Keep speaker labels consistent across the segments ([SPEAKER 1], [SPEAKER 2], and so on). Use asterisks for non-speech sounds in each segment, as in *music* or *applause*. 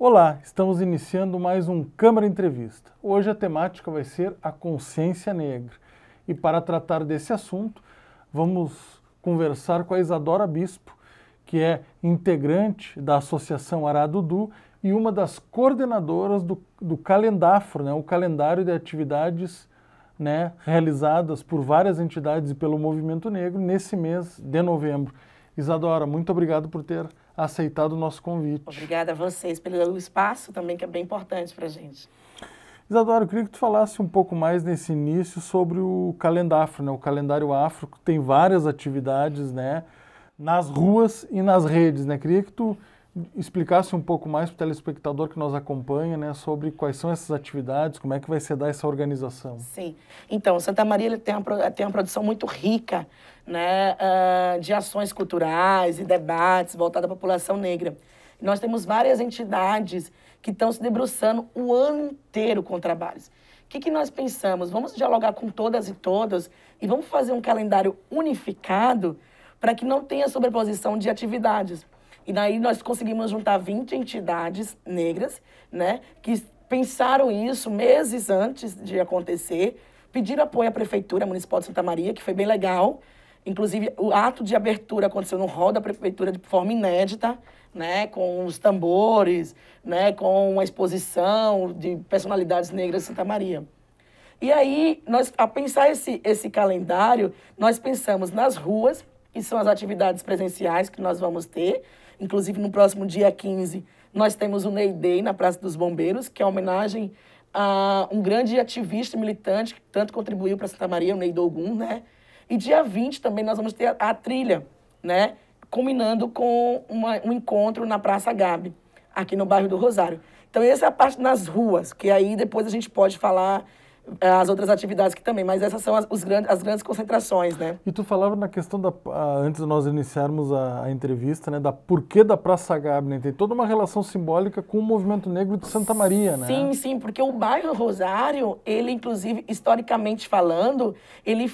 [SPEAKER 1] Olá, estamos iniciando mais um Câmara Entrevista. Hoje a temática vai ser a consciência negra. E para tratar desse assunto, vamos conversar com a Isadora Bispo, que é integrante da Associação Aradudu e uma das coordenadoras do, do Calendafro, né, o calendário de atividades né, realizadas por várias entidades e pelo movimento negro nesse mês de novembro. Isadora, muito obrigado por ter aceitado o nosso convite.
[SPEAKER 2] Obrigada a vocês pelo espaço também, que é bem importante para a gente.
[SPEAKER 1] Isadora, eu queria que tu falasse um pouco mais nesse início sobre o calendário afro, né? O calendário afro tem várias atividades, né? Nas ruas e nas redes, né? Queria que tu explicasse um pouco mais para o telespectador que nos acompanha, né, sobre quais são essas atividades, como é que vai ser dar essa organização. Sim. Então, Santa Maria tem, uma, tem uma produção muito rica,
[SPEAKER 2] né, uh, de ações culturais e debates voltados à população negra. Nós temos várias entidades que estão se debruçando o ano inteiro com trabalhos. O que, que nós pensamos? Vamos dialogar com todas e todos e vamos fazer um calendário unificado para que não tenha sobreposição de atividades. E daí nós conseguimos juntar 20 entidades negras, né, que pensaram isso meses antes de acontecer, pediram apoio à prefeitura municipal de Santa Maria, que foi bem legal. Inclusive, o ato de abertura aconteceu no hall da prefeitura de forma inédita, né, com os tambores, né, com uma exposição de personalidades negras de Santa Maria. E aí, nós, a pensar esse, esse calendário, nós pensamos nas ruas, que são as atividades presenciais que nós vamos ter, Inclusive, no próximo dia 15, nós temos o Ney Day na Praça dos Bombeiros, que é homenagem a um grande ativista militante que tanto contribuiu para Santa Maria, o Ney né? E dia 20 também nós vamos ter a, trilha, né? Combinando com uma, um encontro na Praça Gabi, aqui no bairro do Rosário. Então, essa é a parte nas ruas, que aí depois a gente pode falar as outras atividades que também, mas essas são as, os grandes, as grandes concentrações, né?
[SPEAKER 1] E tu falava na questão da, ah, antes de nós iniciarmos a, a, entrevista, né, da porquê da Praça Gabner, tem toda uma relação simbólica com o movimento negro de Santa Maria, né? Sim,
[SPEAKER 2] sim, porque o bairro Rosário, ele inclusive, historicamente falando, ele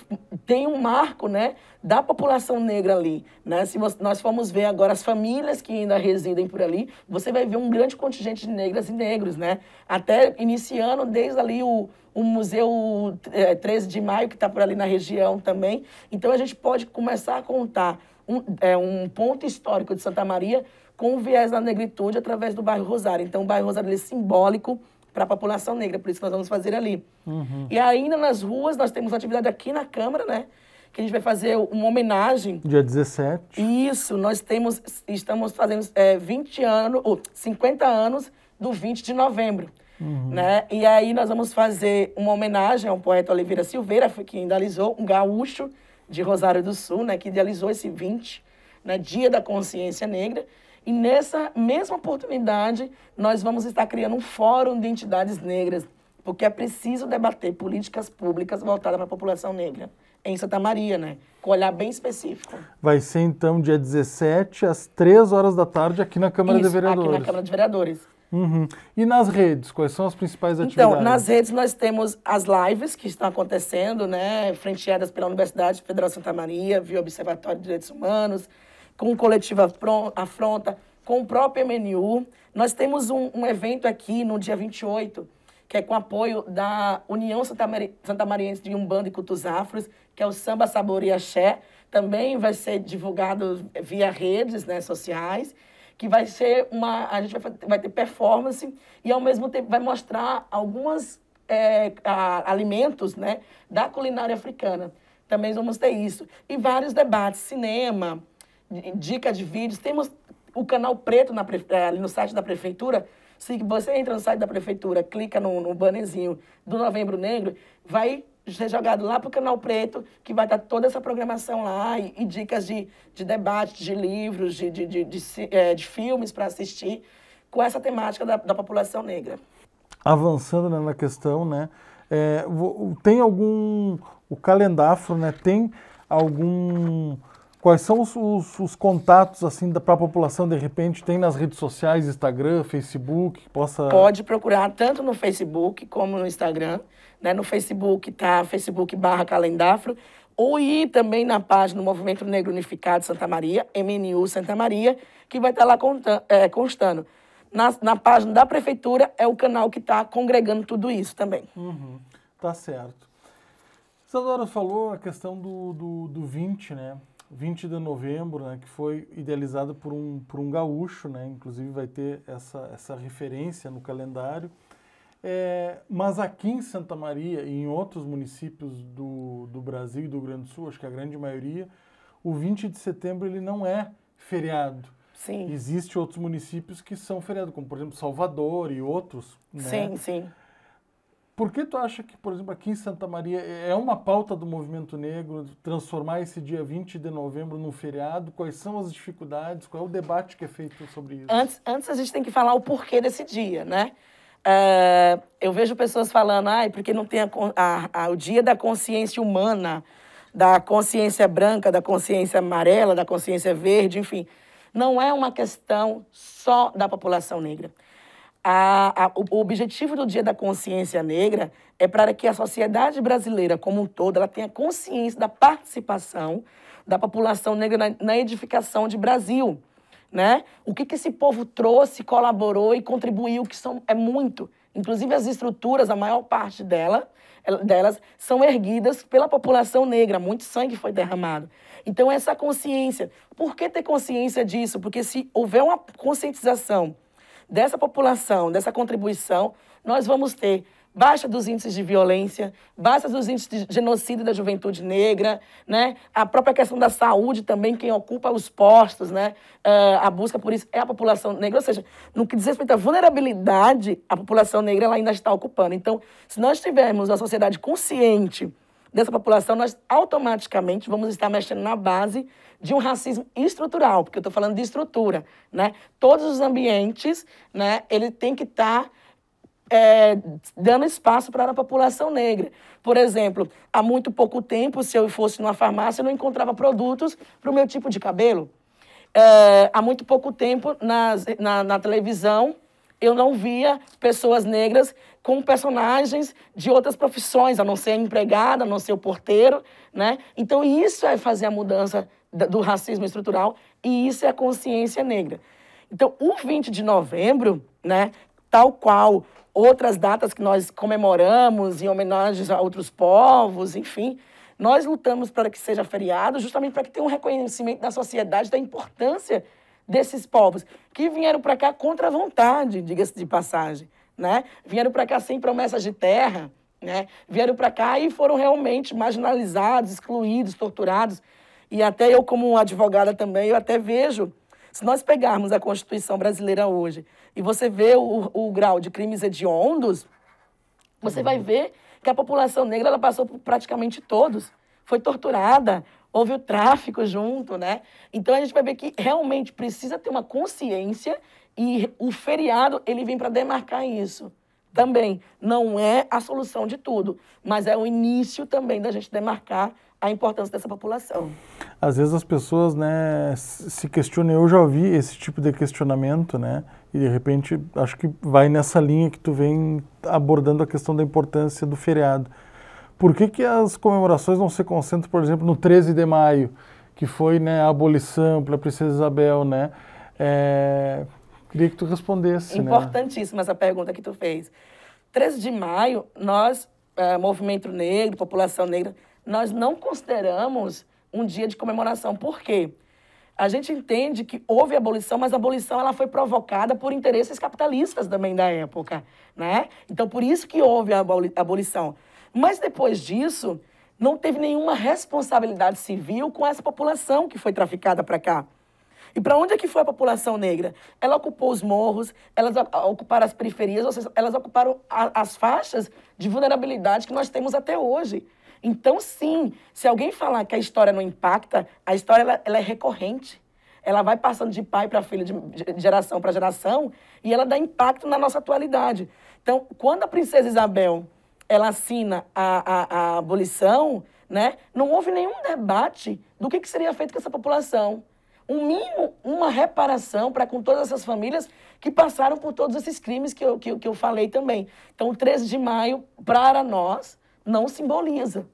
[SPEAKER 2] tem um marco, né, da população negra ali, né? Se nós formos ver agora as famílias que ainda residem por ali, você vai ver um grande contingente de negras e negros, né? Até iniciando desde ali o o Museu 13 é, de Maio, que está por ali na região também. Então, a gente pode começar a contar um, é, um ponto histórico de Santa Maria com o viés da negritude através do bairro Rosário. Então, o bairro Rosário é simbólico para a população negra, por isso que nós vamos fazer ali. Uhum. E ainda nas ruas, nós temos atividade aqui na Câmara, né? Que a gente vai fazer uma homenagem.
[SPEAKER 1] Dia 17.
[SPEAKER 2] Isso, nós temos, estamos fazendo é, 20 anos, ou 50 anos do 20 de novembro. Uhum. Né? E aí nós vamos fazer uma homenagem ao poeta Oliveira Silveira, que idealizou um gaúcho de Rosário do Sul, né, que idealizou esse 20, né, Dia da Consciência Negra. E nessa mesma oportunidade, nós vamos estar criando um fórum de entidades negras, porque é preciso debater políticas públicas voltadas para a população negra em Santa Maria, né? Com olhar bem específico.
[SPEAKER 1] Vai ser então dia 17 às 3 horas da tarde aqui na Câmara Isso, de Vereadores. Aqui na
[SPEAKER 2] Câmara de Vereadores.
[SPEAKER 1] Uhum. E nas redes, quais são as principais então, atividades? Então, nas
[SPEAKER 2] redes nós temos as lives que estão acontecendo, né, frenteadas pela Universidade Federal Santa Maria, via Observatório de Direitos Humanos, com o coletivo Afronta, com o próprio MNU. Nós temos um, um evento aqui no dia 28, que é com apoio da União Santa, Mari Santa Mariense de Umbanda e Cultos Afros, que é o Samba Sabor e Axé. Também vai ser divulgado via redes né, sociais que vai ser uma. A gente vai, vai ter performance e ao mesmo tempo vai mostrar algumas é, alimentos né, da culinária africana. Também vamos ter isso. E vários debates, cinema, dica de vídeos. Temos o canal preto na, é, ali no site da prefeitura. Se você entra no site da prefeitura, clica no, no bannerzinho do Novembro Negro, vai ser jogado lá para o Canal Preto, que vai estar toda essa programação lá e, e dicas de, de debate, de livros, de, de, de, de, de, é, de filmes para assistir com essa temática da, da população negra.
[SPEAKER 1] Avançando né, na questão, né, é, tem algum... O calendário né, tem algum Quais são os, os, os contatos assim para a população de repente tem nas redes sociais, Instagram, Facebook, possa Pode
[SPEAKER 2] procurar tanto no Facebook como no Instagram, né? No Facebook tá Facebook barra Calendafro ou ir também na página do Movimento Negro Unificado de Santa Maria, MNU Santa Maria, que vai estar tá lá é, constando. Na, na, página da prefeitura é o canal que está congregando tudo isso também. Uhum,
[SPEAKER 1] tá certo. Isadora falou a questão do, do, do 20, né? 20 de novembro, né, que foi idealizado por um, por um gaúcho, né, inclusive vai ter essa, essa referência no calendário. É, mas aqui em Santa Maria e em outros municípios do, do Brasil e do Rio Grande do Sul, acho que a grande maioria, o 20 de setembro ele não é feriado. Sim. Existem outros municípios que são feriado, como por exemplo Salvador e outros. Né? Sim, sim. Por que tu acha que, por exemplo, aqui em Santa Maria é, é uma pauta do movimento negro transformar esse dia 20 de novembro num feriado? Quais são as dificuldades? Qual é o debate que é feito sobre isso?
[SPEAKER 2] Antes, antes a gente tem que falar o porquê desse dia, né? Uh, eu vejo pessoas falando, ai, porque não tem a, a, a, o dia da consciência humana, da consciência branca, da consciência amarela, da consciência verde, enfim. Não é uma questão só da população negra a, a, o objetivo do Dia da Consciência Negra é para que a sociedade brasileira como um todo ela tenha consciência da participação da população negra na, na edificação de Brasil, né? O que, que esse povo trouxe, colaborou e contribuiu, que são, é muito. Inclusive as estruturas, a maior parte dela, delas são erguidas pela população negra, muito sangue foi derramado. Então essa consciência, por que ter consciência disso? Porque se houver uma conscientização dessa população, dessa contribuição, nós vamos ter baixa dos índices de violência, baixa dos índices de genocídio da juventude negra, né? A própria questão da saúde também, quem ocupa os postos, né? Uh, a busca por isso é a população negra, ou seja, no que diz respeito à vulnerabilidade, a população negra ela ainda está ocupando. Então, se nós tivermos uma sociedade consciente dessa população, nós automaticamente vamos estar mexendo na base de um racismo estrutural, porque eu estou falando de estrutura, né? Todos os ambientes, né? Ele tem que estar tá, é, dando espaço para a população negra. Por exemplo, há muito pouco tempo, se eu fosse numa farmácia, eu não encontrava produtos para o meu tipo de cabelo. É, há muito pouco tempo, nas, na, na televisão, eu não via pessoas negras com personagens de outras profissões, a não ser a empregada, a não ser o porteiro, né? Então isso é fazer a mudança do racismo estrutural e isso é a consciência negra. Então, o 20 de novembro, né, tal qual outras datas que nós comemoramos em homenagens a outros povos, enfim, nós lutamos para que seja feriado justamente para que tenha um reconhecimento da sociedade da importância desses povos que vieram para cá contra a vontade, diga-se de passagem, né? Vieram para cá sem promessas de terra, né? Vieram para cá e foram realmente marginalizados, excluídos, torturados. E até eu, como advogada também, eu até vejo, se nós pegarmos a Constituição brasileira hoje e você vê o, o grau de crimes hediondos, você vai uhum. ver que a população negra ela passou por praticamente todos. Foi torturada, houve o tráfico junto, né? Então a gente vai ver que realmente precisa ter uma consciência e o feriado ele vem para demarcar isso. Também não é a solução de tudo, mas é o início também da gente demarcar a importância dessa população.
[SPEAKER 1] Às vezes as pessoas, né, se questionam, eu já ouvi esse tipo de questionamento, né? E de repente acho que vai nessa linha que tu vem abordando a questão da importância do feriado. Por que, que as comemorações não se concentram, por exemplo, no 13 de maio, que foi né, a abolição pela Princesa Isabel, né? É... Queria que tu respondesse. Né?
[SPEAKER 2] Importantíssima né? essa pergunta que tu fez. 13 de maio, nós, é, movimento negro, população negra, nós não consideramos um dia de comemoração. Por quê? A gente entende que houve abolição, mas a abolição ela foi provocada por interesses capitalistas também da época, né? Então, por isso que houve a abolição. Mas depois disso, não teve nenhuma responsabilidade civil com essa população que foi traficada para cá. E para onde é que foi a população negra? Ela ocupou os morros, elas ocuparam as periferias, ou seja, elas ocuparam a, as faixas de vulnerabilidade que nós temos até hoje. Então, sim, se alguém falar que a história não impacta, a história ela, ela é recorrente. Ela vai passando de pai para filho, de, de geração para geração, e ela dá impacto na nossa atualidade. Então, quando a princesa Isabel ela assina a, a, a abolição, né? Não houve nenhum debate do que, que seria feito com essa população um mínimo, uma reparação para com todas essas famílias que passaram por todos esses crimes que eu, que, que eu falei também. Então, o 13 de maio, para nós, não simboliza,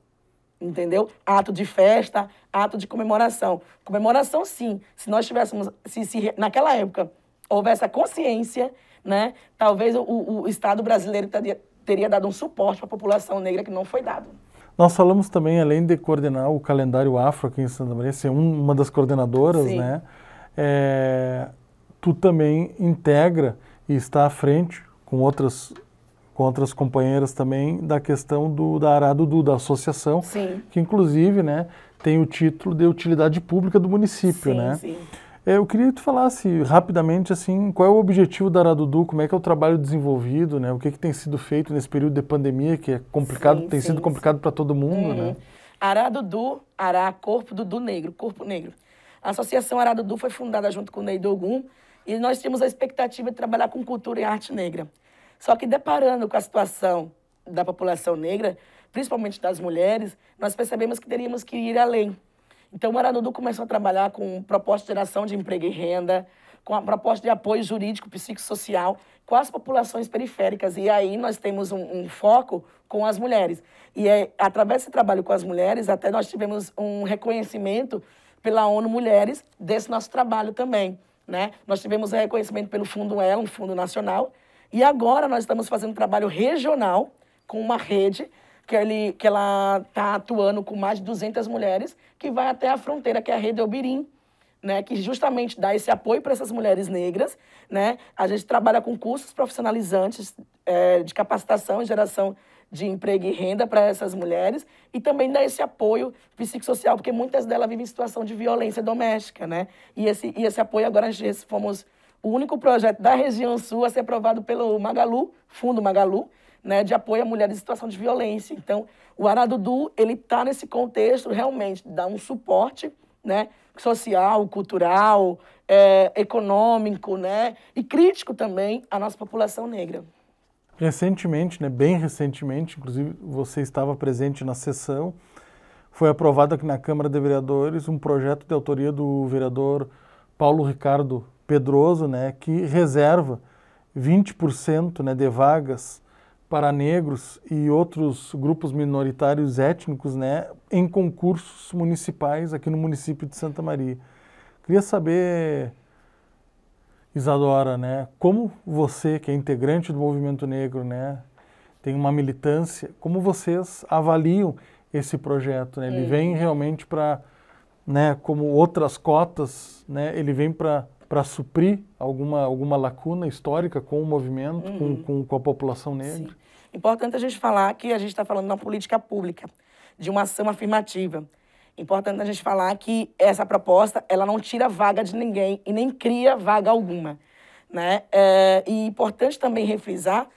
[SPEAKER 2] entendeu? Ato de festa, ato de comemoração. Comemoração, sim. Se nós tivéssemos, se, se naquela época houvesse a consciência, né? Talvez o, o Estado brasileiro estaria, teria dado um suporte para a população negra que não foi dado.
[SPEAKER 1] Nós falamos também, além de coordenar o calendário afro aqui em Santa Maria, ser uma das coordenadoras, Sim. né? É, tu também integra e está à frente com outras com outras companheiras também da questão do da Arado do, da associação, sim. que inclusive, né, tem o título de utilidade pública do município, sim, né? Sim. É, eu queria que tu falasse rapidamente assim, qual é o objetivo da Aradudu, como é que é o trabalho desenvolvido, né? O que, que tem sido feito nesse período de pandemia que é complicado, sim, tem sim, sido complicado para todo mundo, uhum. né?
[SPEAKER 2] Aradudu, Ará, Corpo Dudu Negro, Corpo Negro. A Associação Aradudu foi fundada junto com o Ney e nós tínhamos a expectativa de trabalhar com cultura e arte negra. Só que deparando com a situação da população negra, principalmente das mulheres, nós percebemos que teríamos que ir além então, o Maradudu começou a trabalhar com proposta de geração de emprego e renda, com a proposta de apoio jurídico, psicossocial com as populações periféricas. E aí nós temos um, um foco com as mulheres. E é, através desse trabalho com as mulheres, até nós tivemos um reconhecimento pela ONU Mulheres desse nosso trabalho também. Né? Nós tivemos reconhecimento pelo Fundo ELA, um fundo nacional. E agora nós estamos fazendo um trabalho regional com uma rede que, ele, que ela está atuando com mais de 200 mulheres, que vai até a fronteira, que é a Rede Elbirim, né, que justamente dá esse apoio para essas mulheres negras. Né? A gente trabalha com cursos profissionalizantes é, de capacitação e geração de emprego e renda para essas mulheres e também dá esse apoio psicossocial, porque muitas delas vivem em situação de violência doméstica. Né? E, esse, e esse apoio agora a gente fomos o único projeto da região sul a ser aprovado pelo Magalu, Fundo Magalu, né, de apoio a mulheres em situação de violência. Então, o Aradudu, ele está nesse contexto realmente, dá um suporte né, social, cultural, é, econômico né, e crítico também à nossa população negra.
[SPEAKER 1] Recentemente, né, bem recentemente, inclusive você estava presente na sessão, foi aprovado aqui na Câmara de Vereadores um projeto de autoria do vereador Paulo Ricardo Pedroso, né, que reserva 20% né, de vagas para negros e outros grupos minoritários étnicos né, em concursos municipais aqui no município de Santa Maria. Queria saber, Isadora, né, como você, que é integrante do movimento negro, né, tem uma militância, como vocês avaliam esse projeto? Né? Ele é. vem realmente para, né, como outras cotas, né, ele vem para para suprir alguma, alguma lacuna histórica com o movimento, uhum. com, com, com, a população negra. Sim.
[SPEAKER 2] Importante a gente falar que a gente está falando de uma política pública, de uma ação afirmativa. Importante a gente falar que essa proposta ela não tira vaga de ninguém e nem cria vaga alguma. Né? É, e importante também refrisar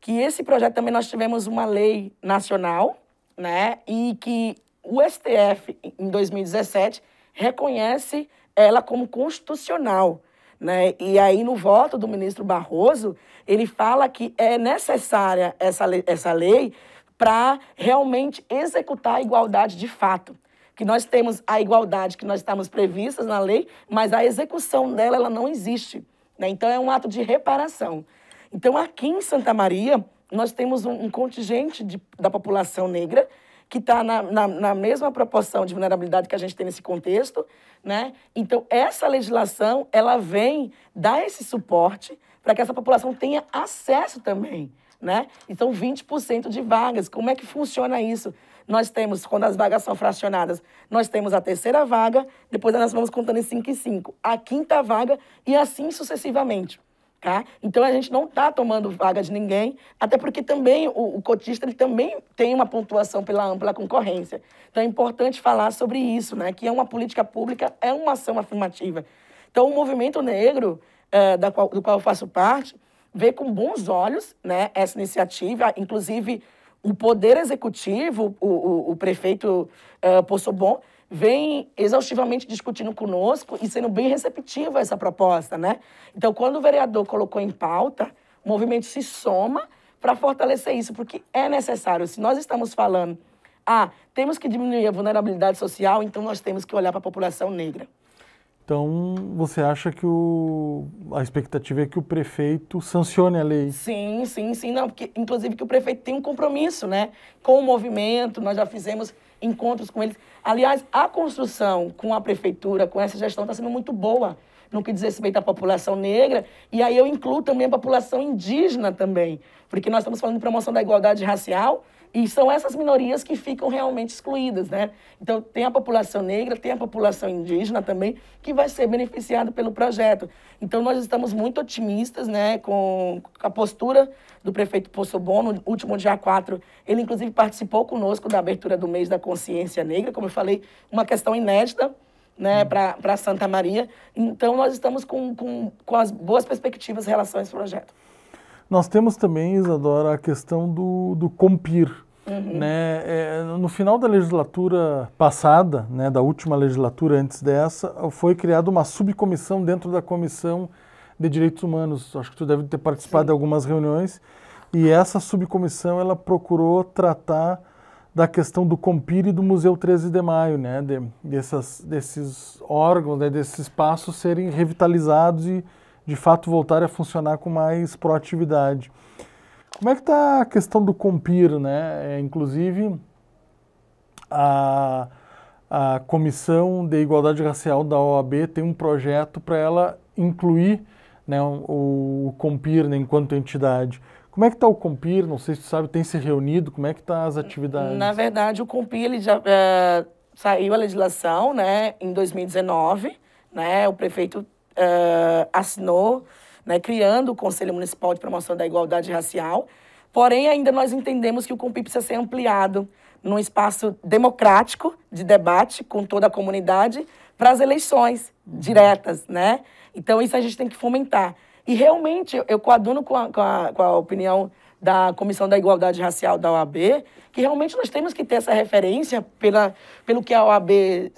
[SPEAKER 2] que esse projeto também nós tivemos uma lei nacional, né? E que o STF, em 2017, reconhece ela como constitucional. Né? E aí, no voto do ministro Barroso, ele fala que é necessária essa lei, essa lei para realmente executar a igualdade de fato. Que nós temos a igualdade que nós estamos previstas na lei, mas a execução dela ela não existe. Né? Então, é um ato de reparação. Então, aqui em Santa Maria, nós temos um, um contingente de, da população negra que está na, na, na, mesma proporção de vulnerabilidade que a gente tem nesse contexto, né? Então, essa legislação, ela vem dar esse suporte para que essa população tenha acesso também, né? Então, 20% de vagas, como é que funciona isso? Nós temos, quando as vagas são fracionadas, nós temos a terceira vaga, depois nós vamos contando em 5 e 5, a quinta vaga e assim sucessivamente. Tá? Então a gente não está tomando vaga de ninguém, até porque também o, o, cotista ele também tem uma pontuação pela ampla concorrência. Então é importante falar sobre isso, né? que é uma política pública, é uma ação afirmativa. Então o movimento negro, é, da qual, do qual eu faço parte, vê com bons olhos né, essa iniciativa, inclusive o poder executivo, o, o, o prefeito uh, é, Poçobon, vem exaustivamente discutindo conosco e sendo bem receptivo a essa proposta, né? Então, quando o vereador colocou em pauta, o movimento se soma para fortalecer isso, porque é necessário. Se nós estamos falando, ah, temos que diminuir a vulnerabilidade social, então nós temos que olhar para a população negra.
[SPEAKER 1] Então, você acha que o, a expectativa é que o prefeito sancione a lei?
[SPEAKER 2] Sim, sim, sim. Não, porque, inclusive, que o prefeito tem um compromisso, né? Com o movimento, nós já fizemos encontros com eles. Aliás, a construção com a prefeitura, com essa gestão, está sendo muito boa no que diz respeito à população negra, e aí eu incluo também a população indígena também, porque nós estamos falando de promoção da igualdade racial, e são essas minorias que ficam realmente excluídas, né? Então, tem a população negra, tem a população indígena também, que vai ser beneficiada pelo projeto. Então, nós estamos muito otimistas, né, com a postura do prefeito Poçobon, no último dia 4, ele, inclusive, participou conosco da abertura do mês da consciência negra, como eu falei, uma questão inédita, né, uhum. para Santa Maria. Então, nós estamos com, com, com as boas perspectivas em relação a esse projeto.
[SPEAKER 1] Nós temos também, Isadora, a questão do, do COMPIR. Uhum. Né? É, no final da legislatura passada, né, da última legislatura antes dessa, foi criada uma subcomissão dentro da Comissão de Direitos Humanos. Acho que tu deve ter participado Sim. de algumas reuniões. E essa subcomissão ela procurou tratar da questão do Compir e do Museu 13 de Maio, né, de, dessas, desses órgãos, né, desses espaços serem revitalizados e, de fato voltar a funcionar com mais proatividade. Como é que está a questão do Compir, né? É, inclusive, a, a Comissão de Igualdade Racial da OAB tem um projeto para ela incluir né, o, o Compir né, enquanto entidade. Como é que está o Compir? Não sei se você sabe, tem se reunido, como é que estão tá as atividades? Na
[SPEAKER 2] verdade, o Compir ele já é, saiu a legislação né, em 2019, né? O prefeito uh, assinou, né, criando o Conselho Municipal de Promoção da Igualdade Racial. Porém, ainda nós entendemos que o COMPIP precisa ser ampliado num espaço democrático de debate com toda a comunidade para as eleições diretas, né? Então, isso a gente tem que fomentar. E realmente, eu coaduno com a, com a, com a opinião da Comissão da Igualdade Racial da OAB, que realmente nós temos que ter essa referência pela, pelo que a OAB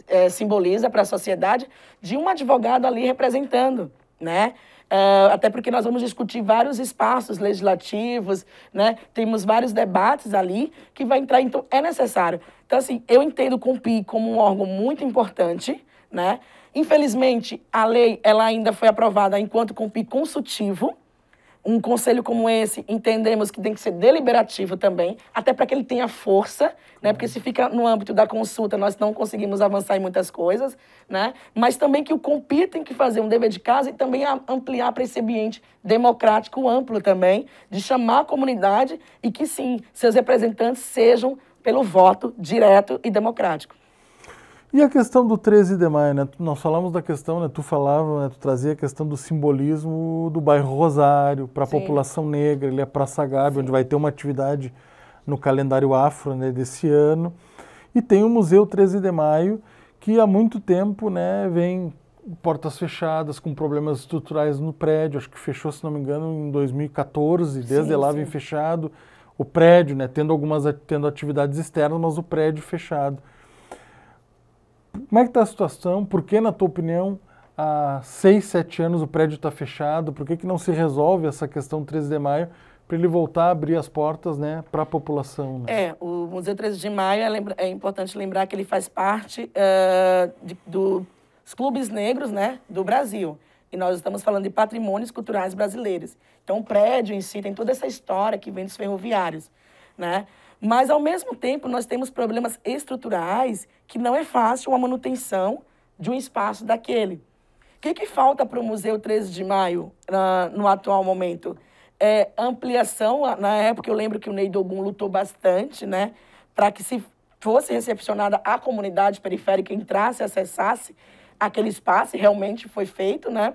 [SPEAKER 2] é, simboliza para a sociedade, de um advogado ali representando, né? É, até porque nós vamos discutir vários espaços legislativos, né? Temos vários debates ali que vai entrar, então é necessário. Então, assim, eu entendo o CUMPI como um órgão muito importante, né? Infelizmente, a lei ela ainda foi aprovada enquanto CUMPI consultivo, um conselho como esse, entendemos que tem que ser deliberativo também, até para que ele tenha força, né? Porque se fica no âmbito da consulta, nós não conseguimos avançar em muitas coisas, né? Mas também que o COMPI tem que fazer um dever de casa e também ampliar para esse ambiente democrático amplo também, de chamar a comunidade e que sim, seus representantes sejam pelo voto direto e democrático.
[SPEAKER 1] E a questão do 13 de maio, né? Nós falamos da questão, né? Tu falava, né? tu trazia a questão do simbolismo do bairro Rosário para a população negra, ele é Praça Gabi, onde vai ter uma atividade no calendário afro né, desse ano. E tem o Museu 13 de Maio, que há muito tempo né, vem portas fechadas, com problemas estruturais no prédio. Acho que fechou, se não me engano, em 2014, desde sim, lá vem fechado. O prédio, né, tendo algumas tendo atividades externas, mas o prédio fechado. Como é que está a situação? Por que, na tua opinião, há seis, sete anos o prédio está fechado? Por que, que não se resolve essa questão 13 de maio para ele voltar a abrir as portas né, para a população? Né?
[SPEAKER 2] É, o Museu 13 de Maio é, lembra, é importante lembrar que ele faz parte uh, de, do, dos clubes negros né, do Brasil. E nós estamos falando de patrimônios culturais brasileiros. Então, o prédio em si tem toda essa história que vem dos ferroviários. Né? Mas, ao mesmo tempo, nós temos problemas estruturais que não é fácil a manutenção de um espaço daquele. O que, que falta para o Museu 13 de Maio, ah, no atual momento? É, ampliação, ah, na época eu lembro que o Ney Dogum lutou bastante, né, para que se fosse recepcionada a comunidade periférica, entrasse, acessasse aquele espaço, e realmente foi feito, né?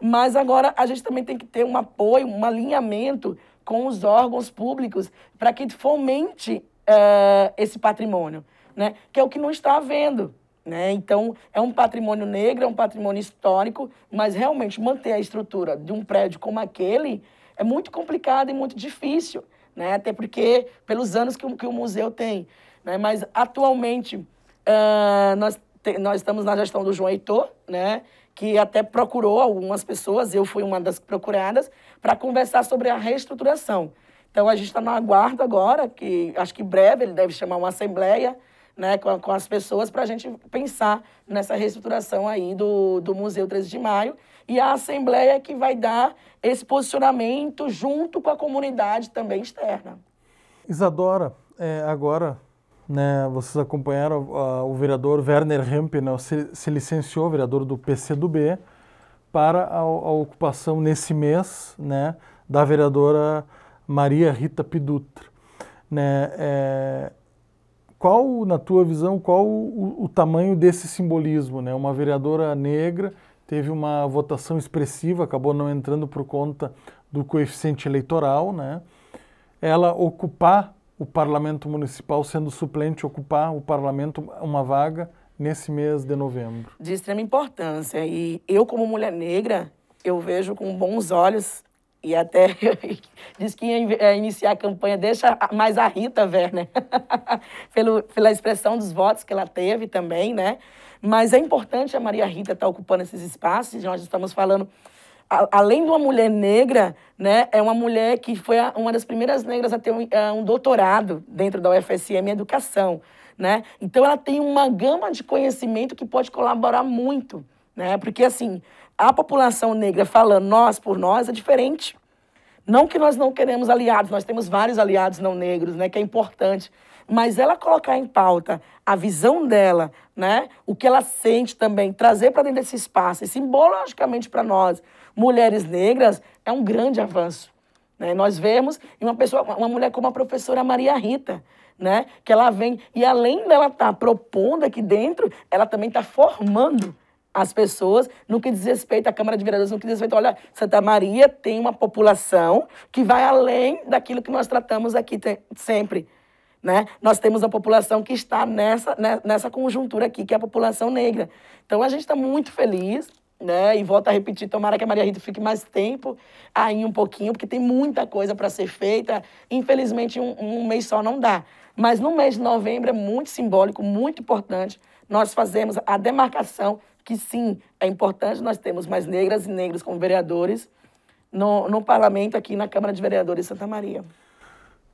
[SPEAKER 2] Mas agora a gente também tem que ter um apoio, um alinhamento com os órgãos públicos para que fomente eh, esse patrimônio, né? que é o que não está havendo. Né? Então, é um patrimônio negro, é um patrimônio histórico, mas realmente manter a estrutura de um prédio como aquele é muito complicado e muito difícil, né? até porque pelos anos que, o, que o museu tem. Né? Mas, atualmente, uh, nós, te, nós estamos na gestão do João Heitor, né? que até procurou algumas pessoas, eu fui uma das procuradas, para conversar sobre a reestruturação. Então, a gente está no aguardo agora, que acho que breve ele deve chamar uma assembleia né, com, com as pessoas para a gente pensar nessa reestruturação aí do, do Museu 13 de Maio. E a assembleia que vai dar esse posicionamento junto com a comunidade também externa.
[SPEAKER 1] Isadora, é, agora né, vocês acompanharam uh, o vereador Werner Hempner, né, se, se, licenciou, vereador do PCdoB, para a, a ocupação nesse mês né, da vereadora Maria Rita Pidutra. Né, é, qual, na tua visão, qual o, o, tamanho desse simbolismo? Né? Uma vereadora negra teve uma votação expressiva, acabou não entrando por conta do coeficiente eleitoral, né? Ela ocupar o Parlamento Municipal, sendo suplente, ocupar o Parlamento uma vaga nesse mês de novembro.
[SPEAKER 2] De extrema importância. E eu, como mulher negra, eu vejo com bons olhos e até *laughs* diz que ia é, iniciar a campanha, deixa mais a Rita né *laughs* Pelo, pela expressão dos votos que ela teve também, né? Mas é importante a Maria Rita estar tá ocupando esses espaços, nós estamos falando a, além de uma mulher negra, né, é uma mulher que foi a, uma das primeiras negras a ter um, a, é, um doutorado dentro da UFSM em educação. Né? Então, ela tem uma gama de conhecimento que pode colaborar muito. Né? Porque, assim, a população negra falando nós por nós é diferente. Não que nós não queremos aliados, nós temos vários aliados não negros, né, que é importante. Mas ela colocar em pauta a visão dela, né, o que ela sente também, trazer para dentro desse espaço, e simbologicamente para nós, mulheres negras é um grande avanço. Né? Nós vemos uma pessoa, uma mulher como a professora Maria Rita, né? que ela vem e além dela estar tá propondo aqui dentro, ela também está formando as pessoas no que diz respeito à Câmara de Vereadores, no que diz respeito, olha, Santa Maria tem uma população que vai além daquilo que nós tratamos aqui sempre. Né? Nós temos a população que está nessa, né, nessa conjuntura aqui, que é a população negra. Então, a gente está muito feliz né? E volto a repetir, tomara que a Maria Rita fique mais tempo aí um pouquinho, porque tem muita coisa para ser feita. Infelizmente, um, um, mês só não dá. Mas no mês de novembro é muito simbólico, muito importante. Nós fazemos a demarcação, que sim, é importante nós temos mais negras e negros como vereadores no, no parlamento aqui na Câmara de Vereadores de Santa Maria.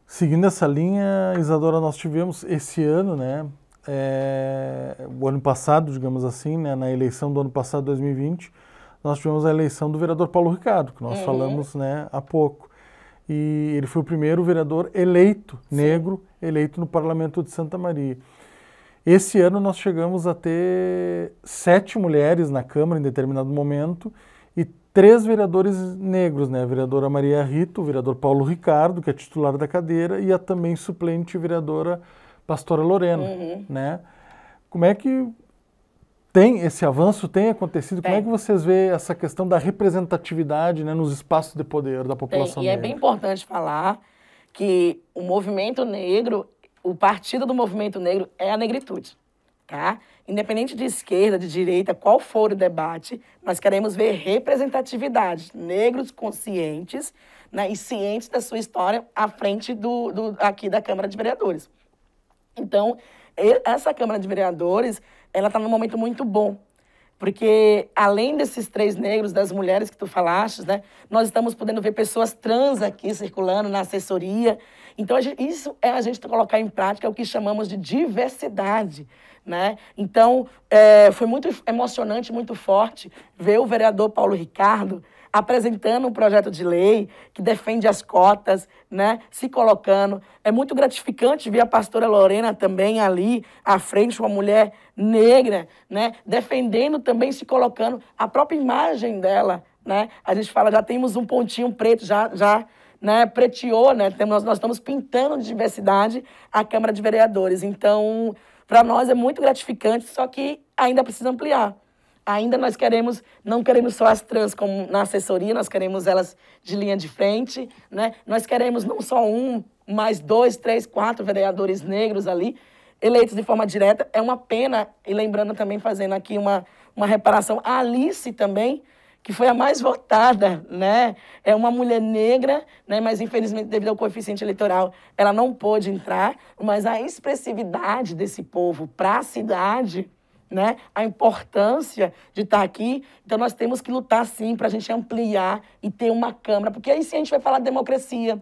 [SPEAKER 1] Seguindo essa linha, Isadora, nós tivemos esse ano, né, é, o ano passado, digamos assim, né, na eleição do ano passado, 2020, nós tivemos a eleição do vereador Paulo Ricardo, que nós uhum. falamos né, há pouco. E ele foi o primeiro vereador eleito, Sim. negro, eleito no parlamento de Santa Maria. Esse ano nós chegamos a ter sete mulheres na Câmara em determinado momento e três vereadores negros, né? A vereadora Maria Rito, o vereador Paulo Ricardo, que é titular da cadeira, e a também suplente vereadora pastora Lorena, uhum. né? Como é que tem esse avanço, tem acontecido? Como é que vocês vê essa questão da representatividade né, nos espaços de poder da população tem. E é negra? é bem
[SPEAKER 2] importante falar que o movimento negro, o partido do movimento negro é a negritude, tá? Independente de esquerda, de direita, qual for o debate, nós queremos ver representatividade, negros conscientes né, e cientes da sua história à frente do, do aqui da Câmara de Vereadores. Então, essa Câmara de Vereadores, ela está num momento muito bom, porque além desses três negros, das mulheres que tu falaste, né, nós estamos podendo ver pessoas trans aqui circulando na assessoria. Então, gente, isso é a gente colocar em prática o que chamamos de diversidade. Né? Então, é, foi muito emocionante, muito forte ver o vereador Paulo Ricardo apresentando um projeto de lei que defende as cotas, né, se colocando. É muito gratificante ver a pastora Lorena também ali à frente, uma mulher negra, né, defendendo também, se colocando a própria imagem dela, né? A gente fala, já temos um pontinho preto, já, já né, preteou, né? Nós, nós estamos pintando de diversidade a Câmara de Vereadores. Então, para nós é muito gratificante, só que ainda precisa ampliar ainda nós queremos, não queremos só as trans como na assessoria, nós queremos elas de linha de frente, né? Nós queremos não só um, mas dois, três, quatro vereadores negros ali, eleitos de forma direta. É uma pena, e lembrando também, fazendo aqui uma, uma reparação, a Alice também, que foi a mais votada, né? É uma mulher negra, né? Mas infelizmente devido ao coeficiente eleitoral, ela não pôde entrar, mas a expressividade desse povo para a cidade né, a importância de estar tá aqui. Então, nós temos que lutar, sim, para a gente ampliar e ter uma Câmara, porque aí sim a gente vai falar de democracia,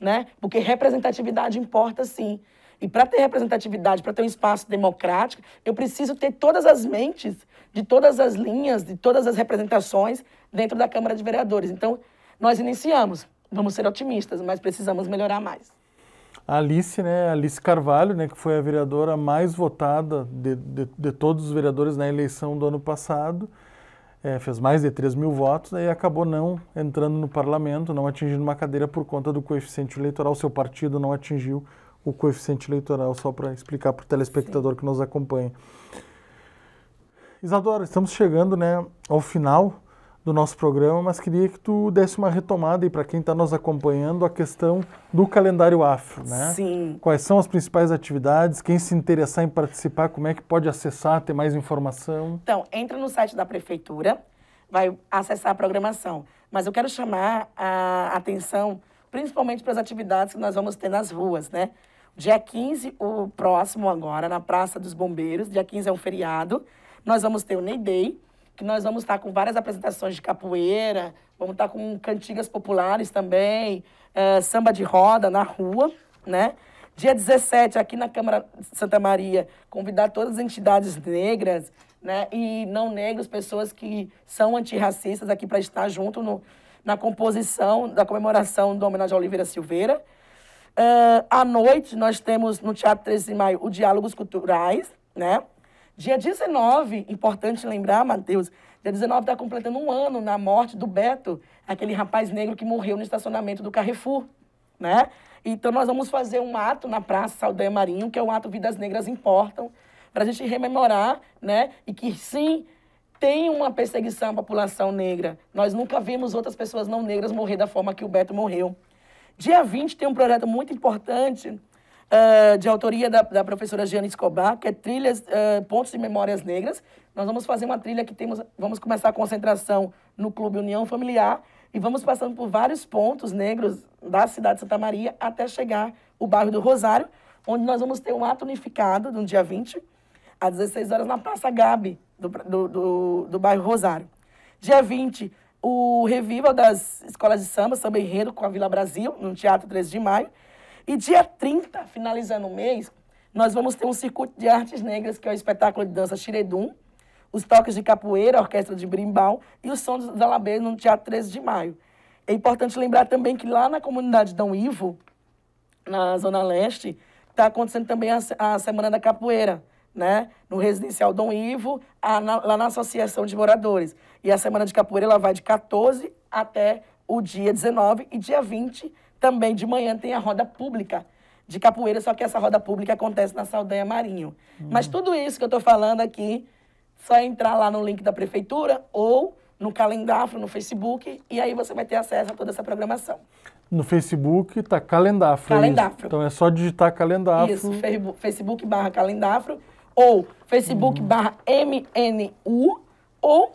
[SPEAKER 2] né? Porque representatividade importa, sim. E para ter representatividade, para ter um espaço democrático, eu preciso ter todas as mentes, de todas as linhas, de todas as representações dentro da Câmara de Vereadores. Então, nós iniciamos. Vamos ser otimistas, mas precisamos melhorar mais
[SPEAKER 1] a Alice, né, Alice Carvalho, né, que foi a vereadora mais votada de, de, de todos os vereadores na eleição do ano passado, é, fez mais de 3 mil votos e acabou não entrando no parlamento, não atingindo uma cadeira por conta do coeficiente eleitoral. Seu partido não atingiu o coeficiente eleitoral, só para explicar para o telespectador Sim. que nos acompanha. Isadora, estamos chegando né, ao final do nosso programa, mas queria que tu desse uma retomada aí para quem está nos acompanhando a questão do calendário afro, né? Sim. Quais são as principais atividades? Quem se interessar em participar, como é que pode acessar, ter mais informação?
[SPEAKER 2] Então, entra no site da prefeitura, vai acessar a programação. Mas eu quero chamar a atenção principalmente para as atividades que nós vamos ter nas ruas, né? Dia 15, o próximo agora, na Praça dos Bombeiros, dia 15 é um feriado, nós vamos ter o Ney Day, que nós vamos estar com várias apresentações de capoeira, vamos estar com cantigas populares também, é, samba de roda na rua, né? Dia 17, aqui na Câmara de Santa Maria, convidar todas as entidades negras né, e não negras, pessoas que são antirracistas aqui para estar junto no, na composição da comemoração do homenagem a Oliveira Silveira. Uh, à noite, nós temos no Teatro 13 de Maio o Diálogos Culturais, né? Dia 19, importante lembrar, Matheus, dia 19 está completando um ano na morte do Beto, aquele rapaz negro que morreu no estacionamento do Carrefour, né? Então nós vamos fazer um ato na Praça Saldanha Marinho, que é o ato Vidas Negras Importam, para a gente rememorar, né? E que sim, tem uma perseguição à população negra. Nós nunca vimos outras pessoas não negras morrer da forma que o Beto morreu. Dia 20 tem um projeto muito importante uh, de autoria da, da professora Giane Escobar, que é Trilhas, uh, Pontos e Memórias Negras. Nós vamos fazer uma trilha que temos, vamos começar a concentração no Clube União Familiar e vamos passando por vários pontos negros da cidade de Santa Maria até chegar o bairro do Rosário, onde nós vamos ter um ato unificado no dia 20, às 16 horas, na Praça Gabi, do, do, do, do bairro Rosário. Dia 20, o Revival das Escolas de Samba, Samba Enredo, com a Vila Brasil, no Teatro 13 de Maio. E dia 30, finalizando o mês, nós vamos ter um circuito de artes negras, que é o espetáculo de dança Xiredum, os toques de capoeira, a orquestra de brimbal e o som dos alabês no Teatro 13 de Maio. É importante lembrar também que lá na comunidade Dom Ivo, na Zona Leste, está acontecendo também a, a, Semana da Capoeira, né? No residencial Dom Ivo, a, na, lá na Associação de Moradores. E a Semana de Capoeira ela vai de 14 até o dia 19 e dia 20 também de manhã tem a roda pública de capoeira, só que essa roda pública acontece na Saldanha Marinho. Hum. Mas tudo isso que eu estou falando aqui, só entrar lá no link da prefeitura ou no Calendafro, no Facebook, e aí você vai ter acesso a toda essa programação.
[SPEAKER 1] No Facebook está Calendafro. Calendafro. É isso. Então é só digitar Calendafro. Isso,
[SPEAKER 2] Facebook barra Calendafro ou Facebook uhum. barra MNU ou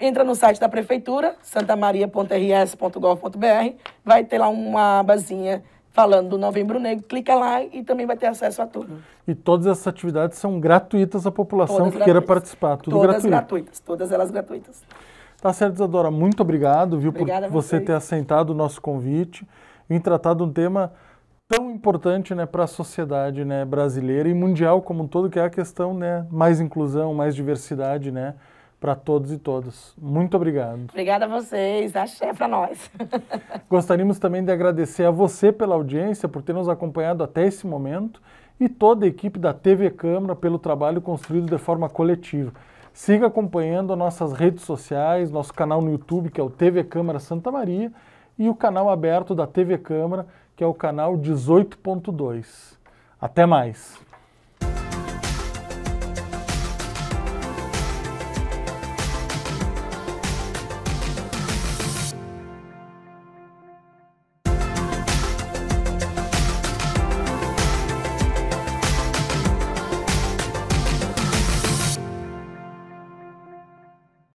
[SPEAKER 2] entra no site da prefeitura, santamaria.rs.gov.br, vai ter lá uma abazinha falando do Novembro Negro, clica lá e também vai ter acesso a tudo.
[SPEAKER 1] E todas essas atividades são gratuitas à população todas que gratuitas. queira participar, tudo todas gratuito. gratuitas,
[SPEAKER 2] todas elas gratuitas.
[SPEAKER 1] Tá certo, Isadora, muito obrigado, viu, Obrigada por você ter aceitado o nosso convite em tratar de um tema tão importante né, para a sociedade né, brasileira e mundial como um todo, que é a questão né, mais inclusão, mais diversidade, né? para todos e todas. Muito obrigado.
[SPEAKER 2] Obrigada a vocês, axé para nós.
[SPEAKER 1] *laughs* Gostaríamos também de agradecer a você pela audiência, por ter nos acompanhado até esse momento e toda a equipe da TV Câmara pelo trabalho construído de forma coletiva. Siga acompanhando nossas redes sociais, nosso canal no YouTube, que é o TV Câmara Santa Maria, e o canal aberto da TV Câmara, que é o canal 18.2. Até mais!